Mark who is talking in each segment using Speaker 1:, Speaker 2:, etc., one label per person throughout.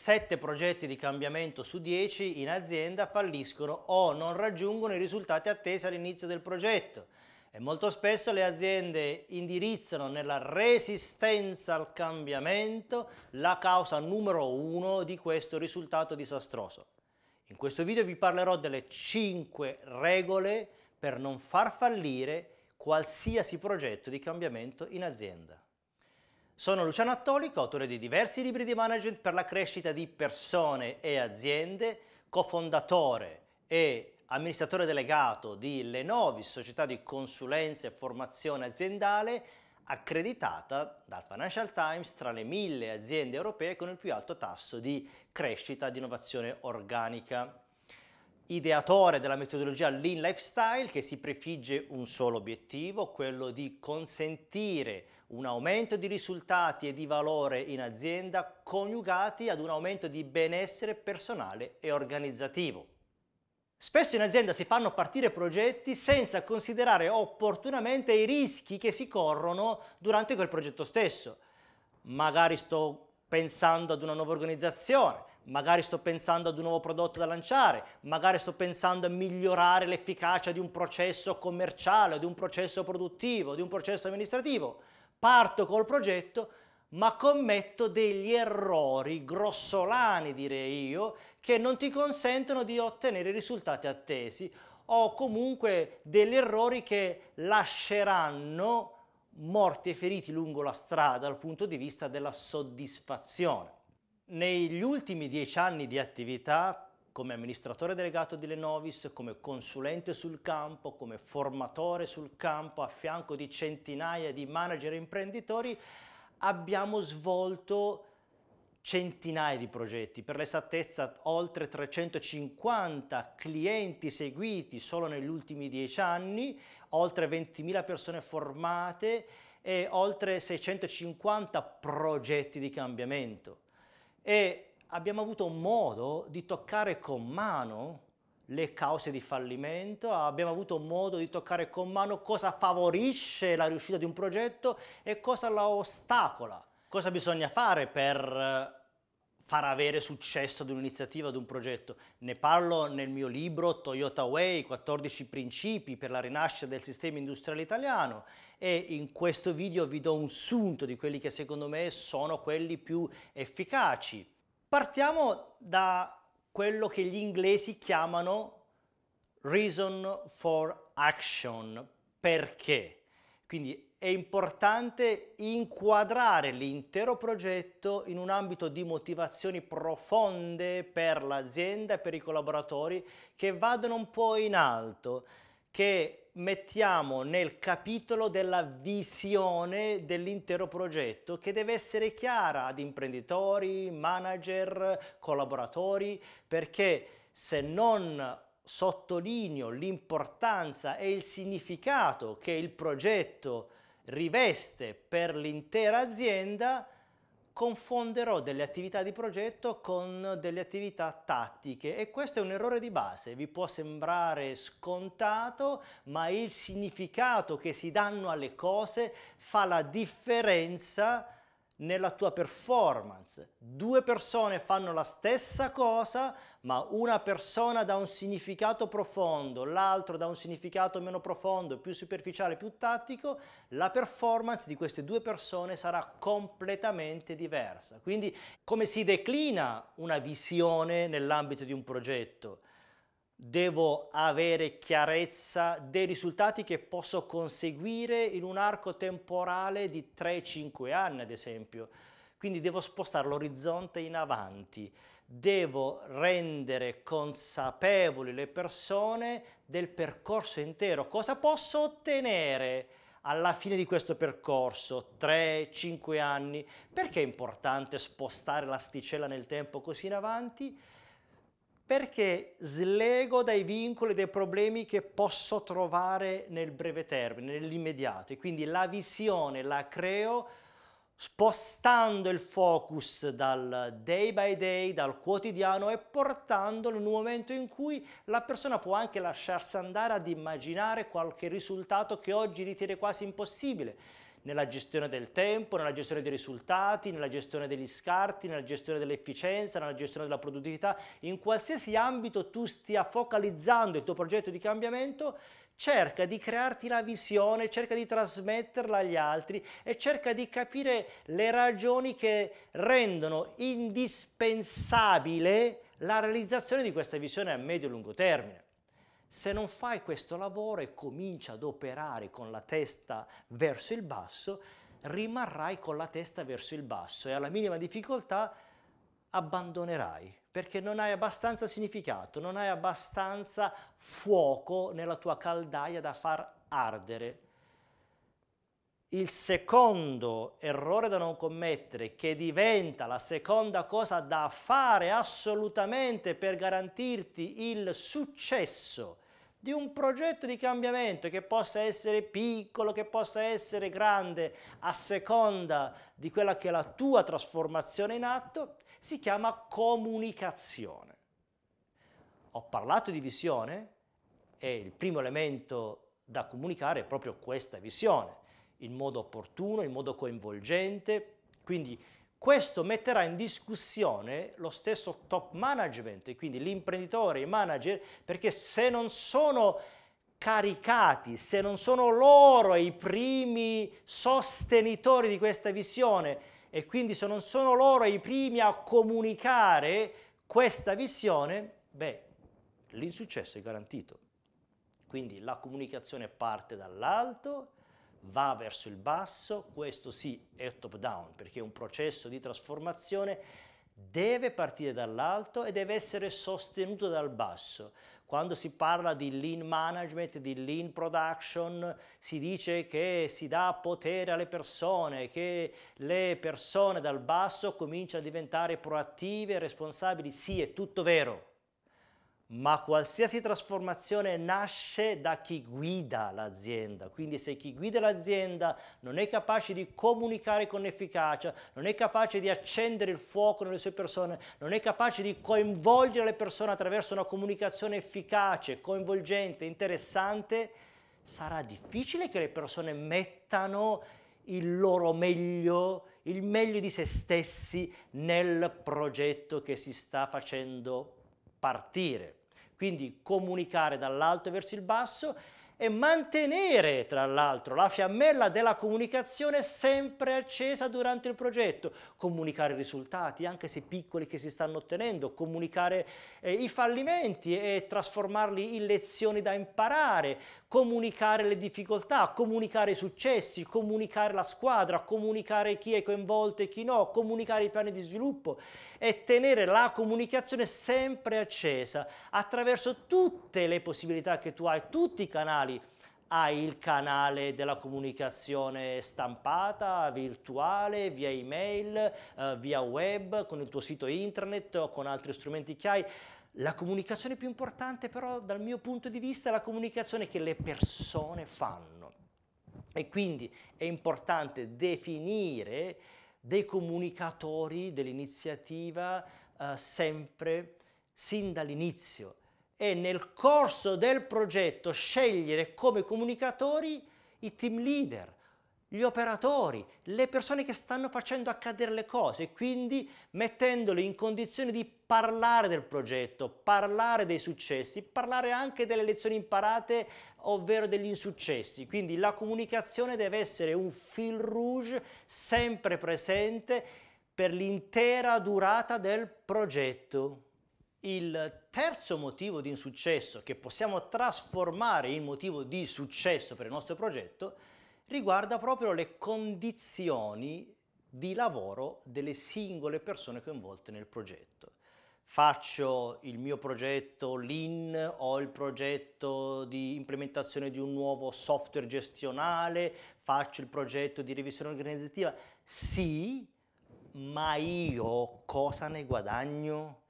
Speaker 1: 7 progetti di cambiamento su 10 in azienda falliscono o non raggiungono i risultati attesi all'inizio del progetto e molto spesso le aziende indirizzano nella resistenza al cambiamento la causa numero uno di questo risultato disastroso. In questo video vi parlerò delle 5 regole per non far fallire qualsiasi progetto di cambiamento in azienda. Sono Luciano Attolico, autore di diversi libri di management per la crescita di persone e aziende, cofondatore e amministratore delegato di Lenovis, società di consulenza e formazione aziendale, accreditata dal Financial Times tra le mille aziende europee con il più alto tasso di crescita di innovazione organica. Ideatore della metodologia Lean Lifestyle che si prefigge un solo obiettivo, quello di consentire un aumento di risultati e di valore in azienda coniugati ad un aumento di benessere personale e organizzativo. Spesso in azienda si fanno partire progetti senza considerare opportunamente i rischi che si corrono durante quel progetto stesso. Magari sto pensando ad una nuova organizzazione, magari sto pensando ad un nuovo prodotto da lanciare, magari sto pensando a migliorare l'efficacia di un processo commerciale, di un processo produttivo, di un processo amministrativo parto col progetto, ma commetto degli errori grossolani, direi io, che non ti consentono di ottenere i risultati attesi o comunque degli errori che lasceranno morti e feriti lungo la strada dal punto di vista della soddisfazione. Negli ultimi dieci anni di attività come amministratore delegato di Lenovis, come consulente sul campo, come formatore sul campo a fianco di centinaia di manager e imprenditori, abbiamo svolto centinaia di progetti, per l'esattezza oltre 350 clienti seguiti solo negli ultimi dieci anni, oltre 20.000 persone formate e oltre 650 progetti di cambiamento. E abbiamo avuto modo di toccare con mano le cause di fallimento, abbiamo avuto modo di toccare con mano cosa favorisce la riuscita di un progetto e cosa la ostacola, cosa bisogna fare per eh, far avere successo ad un'iniziativa, ad un progetto. Ne parlo nel mio libro Toyota Way, 14 principi per la rinascita del sistema industriale italiano e in questo video vi do un sunto di quelli che secondo me sono quelli più efficaci. Partiamo da quello che gli inglesi chiamano reason for action, perché. Quindi è importante inquadrare l'intero progetto in un ambito di motivazioni profonde per l'azienda e per i collaboratori che vadano un po' in alto che mettiamo nel capitolo della visione dell'intero progetto che deve essere chiara ad imprenditori, manager, collaboratori, perché se non sottolineo l'importanza e il significato che il progetto riveste per l'intera azienda, confonderò delle attività di progetto con delle attività tattiche e questo è un errore di base, vi può sembrare scontato, ma il significato che si danno alle cose fa la differenza nella tua performance. Due persone fanno la stessa cosa, ma una persona dà un significato profondo, l'altro dà un significato meno profondo, più superficiale, più tattico, la performance di queste due persone sarà completamente diversa. Quindi come si declina una visione nell'ambito di un progetto? devo avere chiarezza dei risultati che posso conseguire in un arco temporale di 3-5 anni, ad esempio. Quindi devo spostare l'orizzonte in avanti devo rendere consapevoli le persone del percorso intero, cosa posso ottenere alla fine di questo percorso, 3-5 anni. Perché è importante spostare l'asticella nel tempo così in avanti? Perché slego dai vincoli, e dai problemi che posso trovare nel breve termine, nell'immediato. E quindi la visione la creo spostando il focus dal day by day, dal quotidiano e portandolo in un momento in cui la persona può anche lasciarsi andare ad immaginare qualche risultato che oggi ritiene quasi impossibile nella gestione del tempo, nella gestione dei risultati, nella gestione degli scarti, nella gestione dell'efficienza, nella gestione della produttività, in qualsiasi ambito tu stia focalizzando il tuo progetto di cambiamento, cerca di crearti la visione, cerca di trasmetterla agli altri e cerca di capire le ragioni che rendono indispensabile la realizzazione di questa visione a medio e lungo termine. Se non fai questo lavoro e cominci ad operare con la testa verso il basso, rimarrai con la testa verso il basso e alla minima difficoltà abbandonerai perché non hai abbastanza significato, non hai abbastanza fuoco nella tua caldaia da far ardere. Il secondo errore da non commettere, che diventa la seconda cosa da fare assolutamente per garantirti il successo di un progetto di cambiamento che possa essere piccolo, che possa essere grande, a seconda di quella che è la tua trasformazione in atto, si chiama comunicazione. Ho parlato di visione e il primo elemento da comunicare è proprio questa visione, in modo opportuno, in modo coinvolgente, quindi questo metterà in discussione lo stesso top management, quindi l'imprenditore, i manager, perché se non sono caricati, se non sono loro i primi sostenitori di questa visione, e quindi se non sono loro i primi a comunicare questa visione, beh, l'insuccesso è garantito. Quindi la comunicazione parte dall'alto, va verso il basso, questo sì è top down perché è un processo di trasformazione deve partire dall'alto e deve essere sostenuto dal basso. Quando si parla di lean management, di lean production, si dice che si dà potere alle persone, che le persone dal basso cominciano a diventare proattive, responsabili. Sì, è tutto vero ma qualsiasi trasformazione nasce da chi guida l'azienda. Quindi se chi guida l'azienda non è capace di comunicare con efficacia, non è capace di accendere il fuoco nelle sue persone, non è capace di coinvolgere le persone attraverso una comunicazione efficace, coinvolgente, interessante, sarà difficile che le persone mettano il loro meglio, il meglio di se stessi nel progetto che si sta facendo partire quindi comunicare dall'alto verso il basso e mantenere tra l'altro la fiammella della comunicazione sempre accesa durante il progetto, comunicare i risultati, anche se piccoli che si stanno ottenendo, comunicare eh, i fallimenti e trasformarli in lezioni da imparare, comunicare le difficoltà, comunicare i successi, comunicare la squadra, comunicare chi è coinvolto e chi no, comunicare i piani di sviluppo è tenere la comunicazione sempre accesa attraverso tutte le possibilità che tu hai, tutti i canali hai il canale della comunicazione stampata, virtuale, via email, eh, via web, con il tuo sito internet o con altri strumenti che hai. La comunicazione più importante però dal mio punto di vista è la comunicazione che le persone fanno. E quindi è importante definire dei comunicatori dell'iniziativa eh, sempre, sin dall'inizio, e nel corso del progetto scegliere come comunicatori i team leader, gli operatori, le persone che stanno facendo accadere le cose, e quindi mettendole in condizione di parlare del progetto, parlare dei successi, parlare anche delle lezioni imparate, ovvero degli insuccessi. Quindi la comunicazione deve essere un fil rouge sempre presente per l'intera durata del progetto. Il terzo motivo di insuccesso che possiamo trasformare in motivo di successo per il nostro progetto riguarda proprio le condizioni di lavoro delle singole persone coinvolte nel progetto. Faccio il mio progetto LIN o il progetto di implementazione di un nuovo software gestionale, faccio il progetto di revisione organizzativa. Sì, ma io cosa ne guadagno?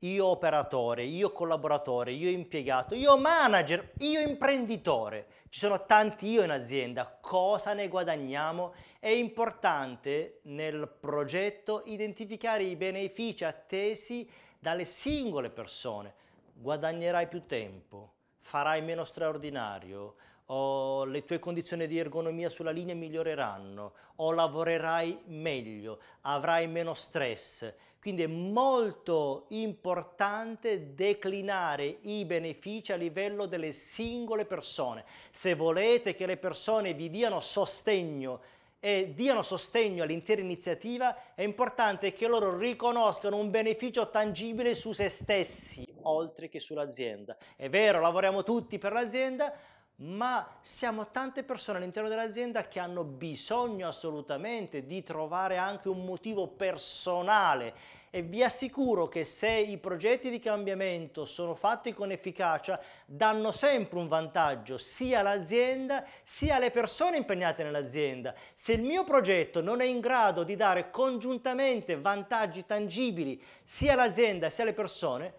Speaker 1: Io operatore, io collaboratore, io impiegato, io manager, io imprenditore ci sono tanti io in azienda, cosa ne guadagniamo? È importante nel progetto identificare i benefici attesi dalle singole persone. Guadagnerai più tempo, farai meno straordinario, o le tue condizioni di ergonomia sulla linea miglioreranno, o lavorerai meglio, avrai meno stress. Quindi è molto importante declinare i benefici a livello delle singole persone. Se volete che le persone vi diano sostegno, e diano sostegno all'intera iniziativa, è importante che loro riconoscano un beneficio tangibile su se stessi oltre che sull'azienda. È vero, lavoriamo tutti per l'azienda, ma siamo tante persone all'interno dell'azienda che hanno bisogno assolutamente di trovare anche un motivo personale e vi assicuro che se i progetti di cambiamento sono fatti con efficacia danno sempre un vantaggio sia all'azienda sia alle persone impegnate nell'azienda. Se il mio progetto non è in grado di dare congiuntamente vantaggi tangibili sia all'azienda sia alle persone,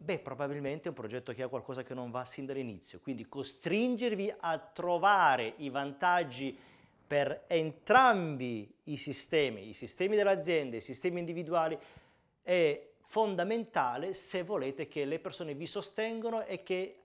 Speaker 1: Beh, probabilmente è un progetto che ha qualcosa che non va sin dall'inizio, quindi costringervi a trovare i vantaggi per entrambi i sistemi, i sistemi dell'azienda, i sistemi individuali, è fondamentale se volete che le persone vi sostengano e che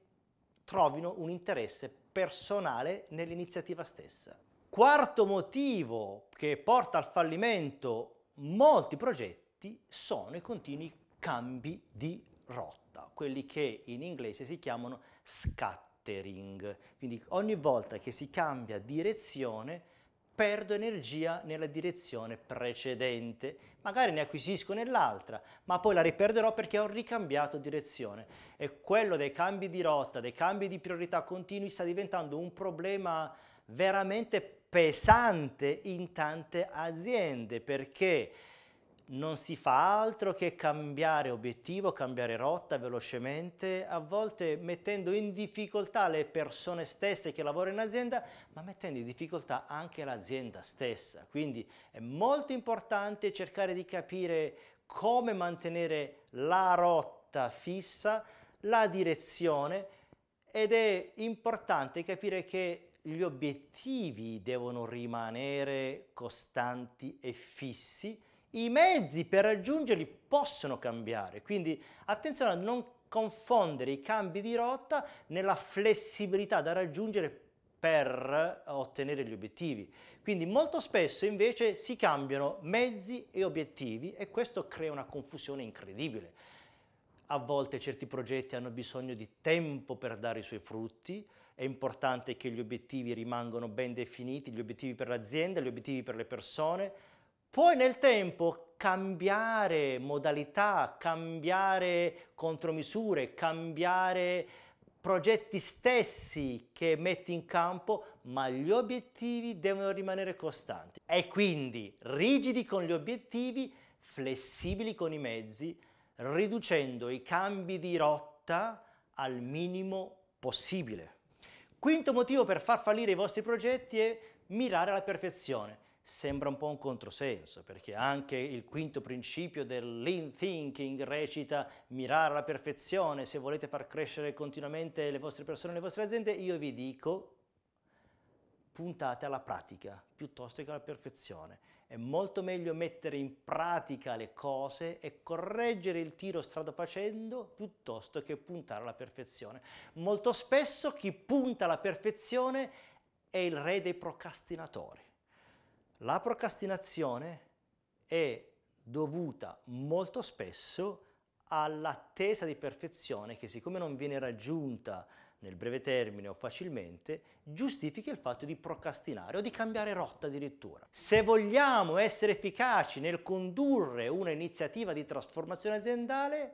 Speaker 1: trovino un interesse personale nell'iniziativa stessa. Quarto motivo che porta al fallimento molti progetti sono i continui cambi di rotta, quelli che in inglese si chiamano scattering. Quindi ogni volta che si cambia direzione perdo energia nella direzione precedente, magari ne acquisisco nell'altra, ma poi la riperderò perché ho ricambiato direzione. E quello dei cambi di rotta, dei cambi di priorità continui sta diventando un problema veramente pesante in tante aziende perché non si fa altro che cambiare obiettivo, cambiare rotta velocemente, a volte mettendo in difficoltà le persone stesse che lavorano in azienda, ma mettendo in difficoltà anche l'azienda stessa. Quindi è molto importante cercare di capire come mantenere la rotta fissa, la direzione ed è importante capire che gli obiettivi devono rimanere costanti e fissi i mezzi per raggiungerli possono cambiare, quindi attenzione a non confondere i cambi di rotta nella flessibilità da raggiungere per eh, ottenere gli obiettivi. Quindi molto spesso invece si cambiano mezzi e obiettivi e questo crea una confusione incredibile. A volte certi progetti hanno bisogno di tempo per dare i suoi frutti, è importante che gli obiettivi rimangano ben definiti, gli obiettivi per l'azienda, gli obiettivi per le persone, poi nel tempo cambiare modalità, cambiare contromisure, cambiare progetti stessi che metti in campo, ma gli obiettivi devono rimanere costanti. E quindi rigidi con gli obiettivi, flessibili con i mezzi, riducendo i cambi di rotta al minimo possibile. Quinto motivo per far fallire i vostri progetti è mirare alla perfezione sembra un po' un controsenso, perché anche il quinto principio del lean thinking recita mirare alla perfezione, se volete far crescere continuamente le vostre persone, le vostre aziende, io vi dico puntate alla pratica piuttosto che alla perfezione. È molto meglio mettere in pratica le cose e correggere il tiro strada facendo piuttosto che puntare alla perfezione. Molto spesso chi punta alla perfezione è il re dei procrastinatori la procrastinazione è dovuta molto spesso all'attesa di perfezione che siccome non viene raggiunta nel breve termine o facilmente, giustifica il fatto di procrastinare o di cambiare rotta addirittura. Se vogliamo essere efficaci nel condurre una iniziativa di trasformazione aziendale,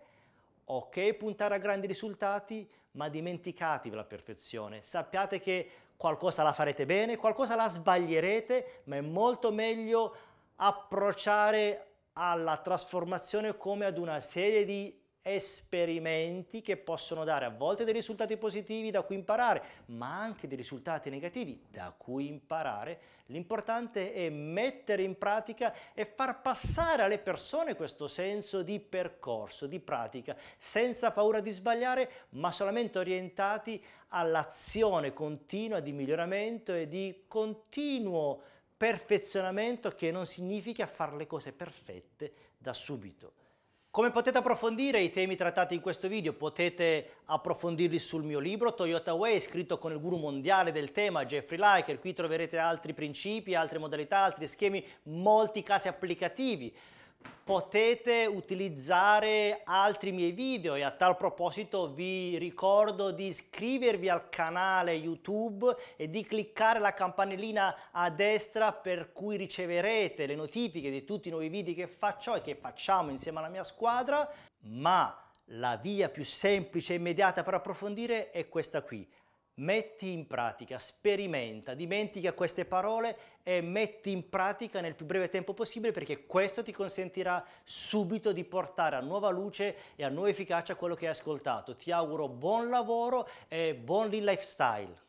Speaker 1: ok puntare a grandi risultati, ma dimenticatevi la perfezione. Sappiate che qualcosa la farete bene, qualcosa la sbaglierete, ma è molto meglio approcciare alla trasformazione come ad una serie di esperimenti che possono dare a volte dei risultati positivi da cui imparare, ma anche dei risultati negativi da cui imparare. L'importante è mettere in pratica e far passare alle persone questo senso di percorso, di pratica, senza paura di sbagliare, ma solamente orientati all'azione continua di miglioramento e di continuo perfezionamento che non significa fare le cose perfette da subito come potete approfondire i temi trattati in questo video? Potete approfondirli sul mio libro Toyota Way, scritto con il guru mondiale del tema Jeffrey Liker. Qui troverete altri principi, altre modalità, altri schemi, molti casi applicativi potete utilizzare altri miei video e a tal proposito vi ricordo di iscrivervi al canale YouTube e di cliccare la campanellina a destra per cui riceverete le notifiche di tutti i nuovi video che faccio e che facciamo insieme alla mia squadra, ma la via più semplice e immediata per approfondire è questa qui metti in pratica, sperimenta, dimentica queste parole e metti in pratica nel più breve tempo possibile perché questo ti consentirà subito di portare a nuova luce e a nuova efficacia quello che hai ascoltato. Ti auguro buon lavoro e buon lifestyle.